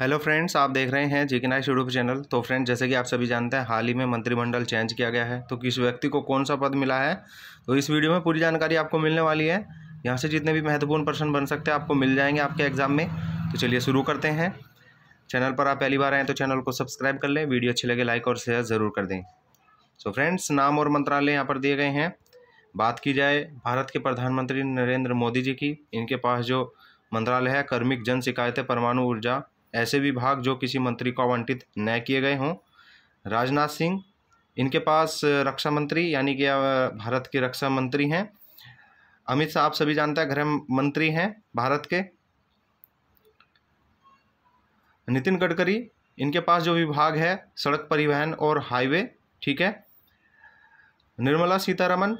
hello friends आप देख रहे हैं जिकनाइश यूट्यूब चैनल तो फ्रेंड्स जैसे कि आप सभी जानते हैं हाल ही में मंत्रिमंडल चेंज किया गया है तो किस व्यक्ति को कौन सा पद मिला है तो इस वीडियो में पूरी जानकारी आपको मिलने वाली है यहाँ से जितने भी महत्वपूर्ण प्रश्न बन सकते हैं आपको मिल जाएंगे आपके एग्जाम में तो चलिए शुरू करते हैं चैनल पर आप पहली बार आएँ तो चैनल को सब्सक्राइब कर लें वीडियो अच्छी लगे लाइक और शेयर ज़रूर कर दें सो तो फ्रेंड्स नाम और मंत्रालय यहाँ पर दिए गए हैं बात की जाए भारत के प्रधानमंत्री नरेंद्र मोदी जी की इनके पास जो मंत्रालय है कर्मिक जन शिकायतें परमाणु ऊर्जा ऐसे विभाग जो किसी मंत्री को आवंटित न किए गए हों राजनाथ सिंह इनके पास रक्षा मंत्री यानी कि भारत के रक्षा मंत्री हैं अमित शाह आप सभी जानते हैं गृह मंत्री हैं भारत के नितिन गडकरी इनके पास जो विभाग है सड़क परिवहन और हाईवे ठीक है निर्मला सीतारमन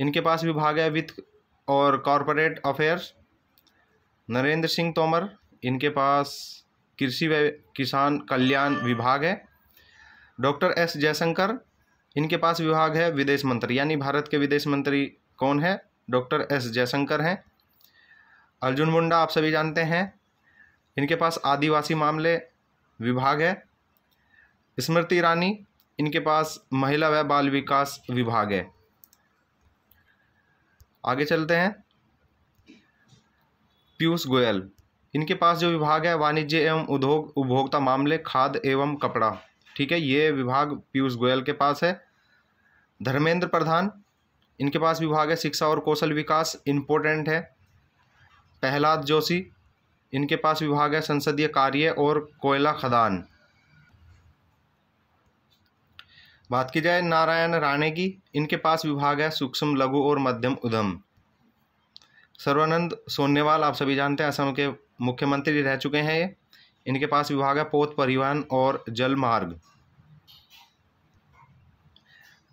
इनके पास विभाग है वित्त और कॉरपोरेट अफेयर्स नरेंद्र सिंह तोमर इनके पास कृषि व किसान कल्याण विभाग है डॉक्टर एस जयशंकर इनके पास विभाग है विदेश मंत्री यानी भारत के विदेश मंत्री कौन है डॉक्टर एस जयशंकर हैं अर्जुन मुंडा आप सभी जानते हैं इनके पास आदिवासी मामले विभाग है स्मृति ईरानी इनके पास महिला व बाल विकास विभाग है आगे चलते हैं पीयूष गोयल इनके पास जो विभाग है वाणिज्य एवं उद्योग उपभोक्ता मामले खाद एवं कपड़ा ठीक है ये विभाग पीयूष गोयल के पास है धर्मेंद्र प्रधान इनके पास विभाग है शिक्षा और कौशल विकास इम्पोर्टेंट है प्रहलाद जोशी इनके पास विभाग है संसदीय कार्य और कोयला खदान बात की जाए नारायण राणे की इनके पास विभाग है सूक्ष्म लघु और मध्यम उद्यम सर्वानंद सोनेवाल आप सभी जानते हैं असम के मुख्यमंत्री रह चुके हैं ये इनके पास विभाग है पोत परिवहन और जल मार्ग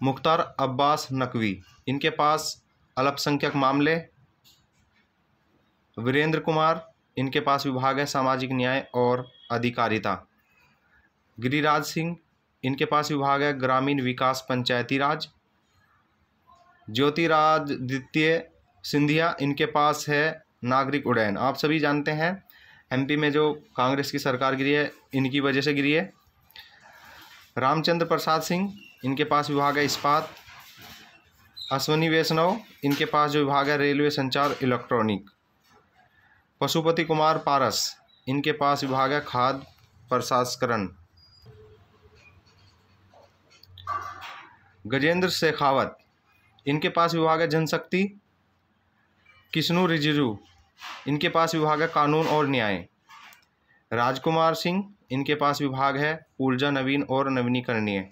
मुख्तार अब्बास नकवी इनके पास अल्पसंख्यक मामले वीरेंद्र कुमार इनके पास विभाग है सामाजिक न्याय और अधिकारिता गिरिराज सिंह इनके पास विभाग है ग्रामीण विकास पंचायती राज ज्योतिराज द्वितीय सिंधिया इनके पास है नागरिक उड्डयन आप सभी जानते हैं एमपी में जो कांग्रेस की सरकार गिरी है इनकी वजह से गिरी है रामचंद्र प्रसाद सिंह इनके पास विभाग है इस्पात अश्वनी वैष्णव इनके पास जो विभाग है रेलवे संचार इलेक्ट्रॉनिक पशुपति कुमार पारस इनके पास विभाग है खाद प्रसंस्करण गजेंद्र शेखावत इनके पास विभाग है जनशक्ति किश्नु रिजिजू इनके पास विभाग है कानून और न्याय राजकुमार सिंह इनके पास विभाग है ऊर्जा नवीन और नवीनीकरणीय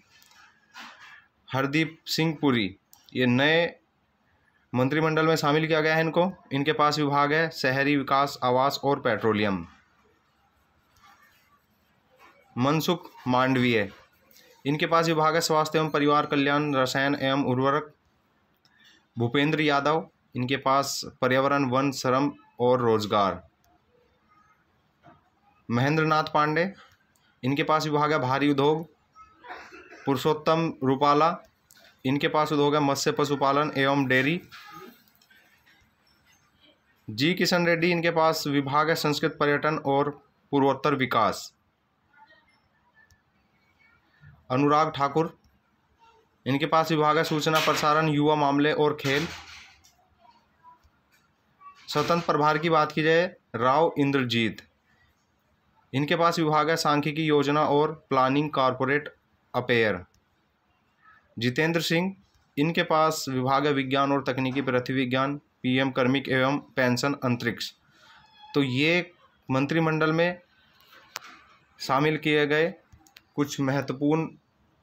हरदीप सिंह पुरी ये नए मंत्रिमंडल में शामिल किया गया है इनको इनके पास विभाग है शहरी विकास आवास और पेट्रोलियम मनसुख मांडवीय इनके पास विभाग है स्वास्थ्य एवं परिवार कल्याण रसायन एवं उर्वरक भूपेंद्र यादव इनके पास पर्यावरण वन श्रम और रोजगार महेंद्र नाथ पांडे इनके पास विभाग है भारी उद्योग पुरुषोत्तम रूपाला इनके पास उद्योग है मत्स्य पशुपालन एवं डेयरी जी किशन रेड्डी इनके पास विभाग है संस्कृत पर्यटन और पूर्वोत्तर विकास अनुराग ठाकुर इनके पास विभाग है सूचना प्रसारण युवा मामले और खेल स्वतंत्र प्रभार की बात की जाए राव इंद्रजीत इनके पास विभाग है सांख्यिकी योजना और planning corporate affair Jitendra Singh इनके पास विभाग है विज्ञान और तकनीकी पृथ्वी विज्ञान पीएम कर्मिक एवं पेंशन अंतरिक्ष तो ये मंत्रिमंडल में शामिल किए गए कुछ महत्वपूर्ण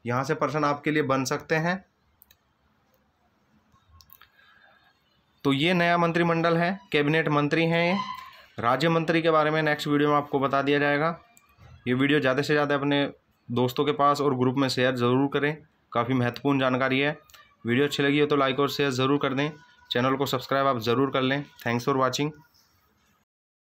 यहाँ से पर्सन आपके लिए बन सकते हैं तो ये नया मंत्रिमंडल है कैबिनेट मंत्री हैं ये राज्य मंत्री के बारे में नेक्स्ट वीडियो में आपको बता दिया जाएगा ये वीडियो ज़्यादा से ज़्यादा अपने दोस्तों के पास और ग्रुप में शेयर ज़रूर करें काफ़ी महत्वपूर्ण जानकारी है वीडियो अच्छी लगी हो तो लाइक और शेयर ज़रूर कर दें चैनल को सब्सक्राइब आप ज़रूर कर लें थैंक्स फॉर वॉचिंग